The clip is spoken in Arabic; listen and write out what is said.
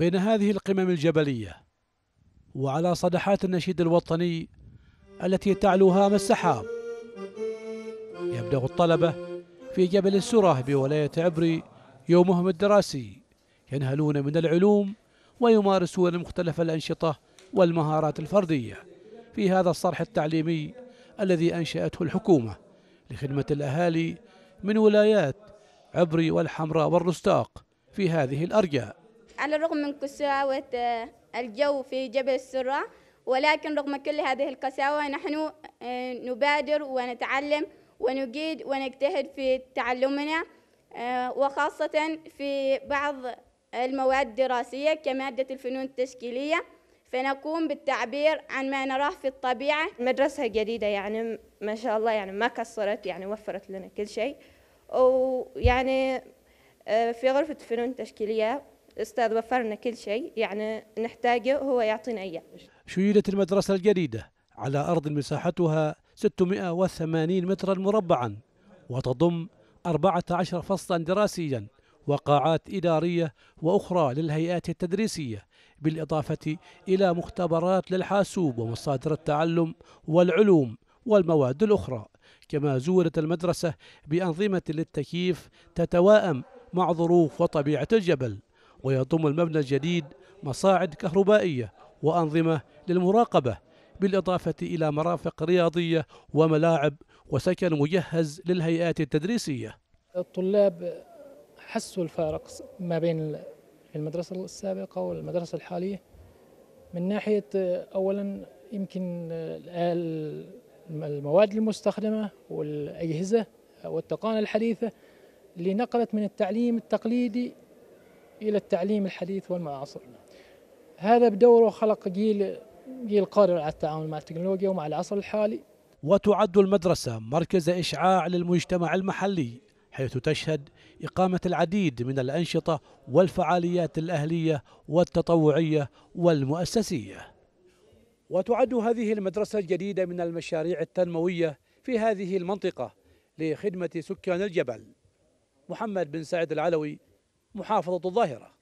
بين هذه القمم الجبلية وعلى صدحات النشيد الوطني التي تعلو هام السحاب يبدأ الطلبة في جبل السره بولاية عبري يومهم الدراسي ينهلون من العلوم ويمارسون مختلف الأنشطة والمهارات الفردية في هذا الصرح التعليمي الذي أنشأته الحكومة لخدمة الأهالي من ولايات عبري والحمراء والرستاق في هذه الأرجاء على الرغم من قساوة آه، الجو في جبل السرة ولكن رغم كل هذه القساوة نحن آه، نبادر ونتعلم ونجيد ونجتهد في تعلمنا آه، وخاصة في بعض المواد الدراسية كمادة الفنون التشكيلية فنقوم بالتعبير عن ما نراه في الطبيعة مدرسة جديدة يعني ما شاء الله يعني ما قصرت يعني وفرت لنا كل شيء ويعني في غرفة فنون تشكيلية الأستاذ وفرنا كل شيء يعني نحتاجه هو يعطينا إياه شيدت المدرسة الجديدة على أرض مساحتها 680 مترا مربعا وتضم 14 فصلا دراسيا وقاعات إدارية وأخرى للهيئات التدريسية بالإضافة إلى مختبرات للحاسوب ومصادر التعلم والعلوم والمواد الأخرى كما زورت المدرسة بأنظمة للتكييف تتواءم مع ظروف وطبيعة الجبل ويضم المبنى الجديد مصاعد كهربائية وأنظمة للمراقبة بالإضافة إلى مرافق رياضية وملاعب وسكن مجهز للهيئات التدريسية الطلاب حسوا الفارق ما بين المدرسة السابقة والمدرسة الحالية من ناحية أولا يمكن آه، المواد المستخدمة والأجهزة والتقانة الحديثة اللي نقلت من التعليم التقليدي إلى التعليم الحديث والمعاصر هذا بدوره خلق جيل جيل قادر على التعامل مع التكنولوجيا ومع العصر الحالي وتعد المدرسة مركز إشعاع للمجتمع المحلي حيث تشهد إقامة العديد من الأنشطة والفعاليات الأهلية والتطوعية والمؤسسية وتعد هذه المدرسة الجديدة من المشاريع التنموية في هذه المنطقة لخدمة سكان الجبل محمد بن سعد العلوي محافظة الظاهرة